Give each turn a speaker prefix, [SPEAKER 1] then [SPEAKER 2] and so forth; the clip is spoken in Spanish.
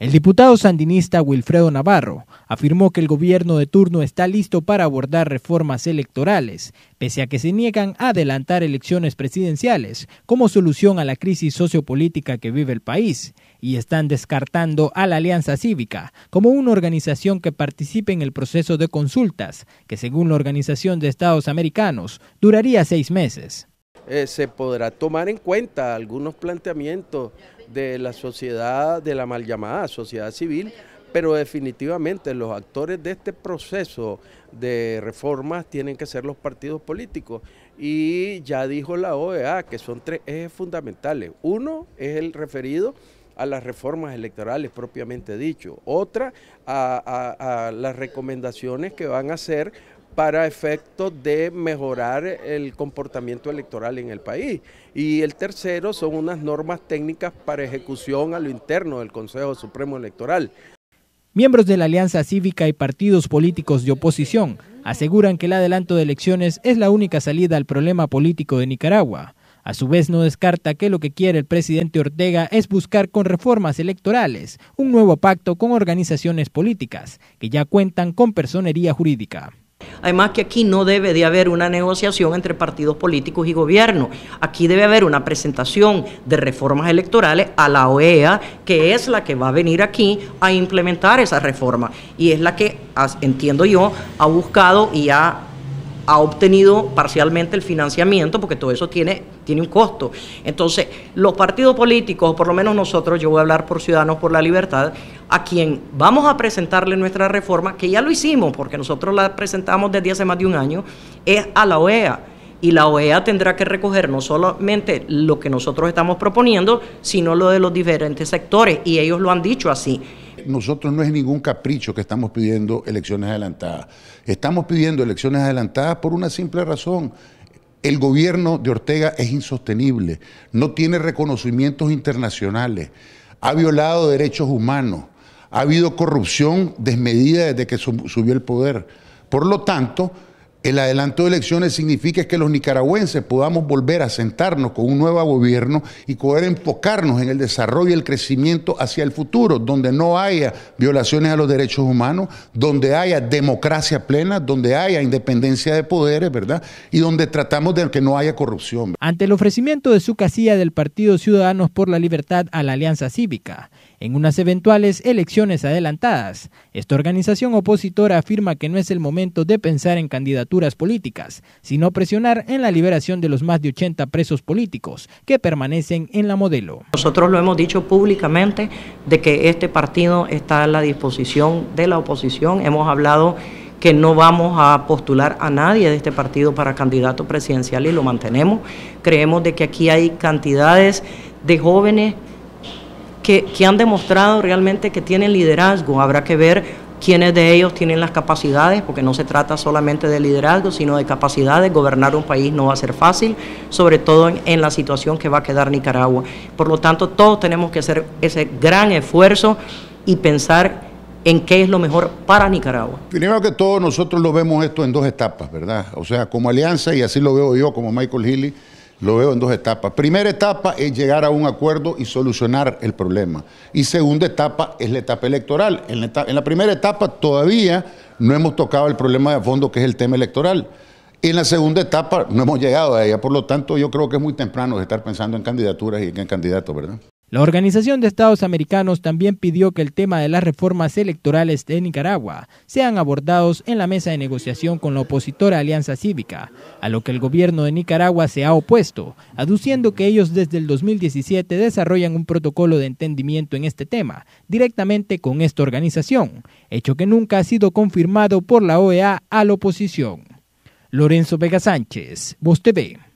[SPEAKER 1] El diputado sandinista Wilfredo Navarro afirmó que el gobierno de turno está listo para abordar reformas electorales, pese a que se niegan a adelantar elecciones presidenciales como solución a la crisis sociopolítica que vive el país, y están descartando a la Alianza Cívica como una organización que participe en el proceso de consultas, que según la Organización de Estados Americanos duraría seis meses.
[SPEAKER 2] Eh, se podrá tomar en cuenta algunos planteamientos de la sociedad, de la mal llamada sociedad civil, pero definitivamente los actores de este proceso de reformas tienen que ser los partidos políticos. Y ya dijo la OEA que son tres ejes fundamentales. Uno es el referido a las reformas electorales propiamente dicho. Otra, a, a las recomendaciones que van a hacer para efectos de mejorar el comportamiento electoral en el país. Y el tercero son unas normas técnicas para ejecución a lo interno del Consejo Supremo Electoral.
[SPEAKER 1] Miembros de la Alianza Cívica y partidos políticos de oposición aseguran que el adelanto de elecciones es la única salida al problema político de Nicaragua. A su vez, no descarta que lo que quiere el presidente Ortega es buscar con reformas electorales un nuevo pacto con organizaciones políticas que ya cuentan con personería jurídica.
[SPEAKER 3] Además que aquí no debe de haber una negociación entre partidos políticos y gobierno. Aquí debe haber una presentación de reformas electorales a la OEA, que es la que va a venir aquí a implementar esa reforma. Y es la que, entiendo yo, ha buscado y ha ha obtenido parcialmente el financiamiento, porque todo eso tiene, tiene un costo. Entonces, los partidos políticos, por lo menos nosotros, yo voy a hablar por Ciudadanos por la Libertad, a quien vamos a presentarle nuestra reforma, que ya lo hicimos, porque nosotros la presentamos desde hace más de un año, es a la OEA y la OEA tendrá que recoger no solamente lo que nosotros estamos proponiendo, sino lo de los diferentes sectores, y ellos lo han dicho así. Nosotros no es ningún capricho que estamos pidiendo elecciones adelantadas.
[SPEAKER 4] Estamos pidiendo elecciones adelantadas por una simple razón. El gobierno de Ortega es insostenible, no tiene reconocimientos internacionales, ha violado derechos humanos, ha habido corrupción desmedida desde que subió el poder. Por lo tanto, el adelanto de elecciones significa que los nicaragüenses podamos volver a sentarnos con un nuevo gobierno y poder enfocarnos en el desarrollo y el crecimiento hacia el futuro, donde no haya violaciones a los derechos humanos, donde haya democracia plena, donde haya independencia de poderes, ¿verdad? Y donde tratamos de que no haya corrupción.
[SPEAKER 1] Ante el ofrecimiento de su casilla del Partido Ciudadanos por la Libertad a la Alianza Cívica, en unas eventuales elecciones adelantadas. Esta organización opositora afirma que no es el momento de pensar en candidaturas políticas, sino presionar en la liberación de los más de 80 presos políticos que permanecen en la modelo. Nosotros lo hemos dicho públicamente de que
[SPEAKER 3] este partido está a la disposición de la oposición. Hemos hablado que no vamos a postular a nadie de este partido para candidato presidencial y lo mantenemos. Creemos de que aquí hay cantidades de jóvenes que, han demostrado realmente que tienen liderazgo. Habrá que ver quiénes de ellos tienen las capacidades, porque no se trata solamente de liderazgo, sino de capacidades. Gobernar un país no va a ser fácil, sobre todo en, en, la situación que va a quedar Nicaragua. Por lo tanto, todos tenemos que hacer ese gran esfuerzo y pensar en qué es lo mejor para Nicaragua. Primero que todo, nosotros lo
[SPEAKER 4] vemos esto en dos etapas, ¿verdad? O sea, como alianza, y así lo veo yo como Michael Healy lo veo en dos etapas. Primera etapa es llegar a un acuerdo y solucionar el problema. Y segunda etapa es la etapa electoral. En la, primera etapa todavía no hemos tocado el problema de fondo que es el tema electoral. En la segunda etapa no hemos llegado a ella, por lo tanto yo creo que es muy temprano de estar pensando en candidaturas y en candidatos, ¿verdad?
[SPEAKER 1] La Organización de Estados Americanos también pidió que el tema de las reformas electorales de Nicaragua sean abordados en la mesa de negociación con la opositora Alianza Cívica, a lo que el gobierno de Nicaragua se ha opuesto, aduciendo que ellos desde el 2017 desarrollan un protocolo de entendimiento en este tema directamente con esta organización, hecho que nunca ha sido confirmado por la OEA a la oposición. Lorenzo Vega Sánchez, Voz TV.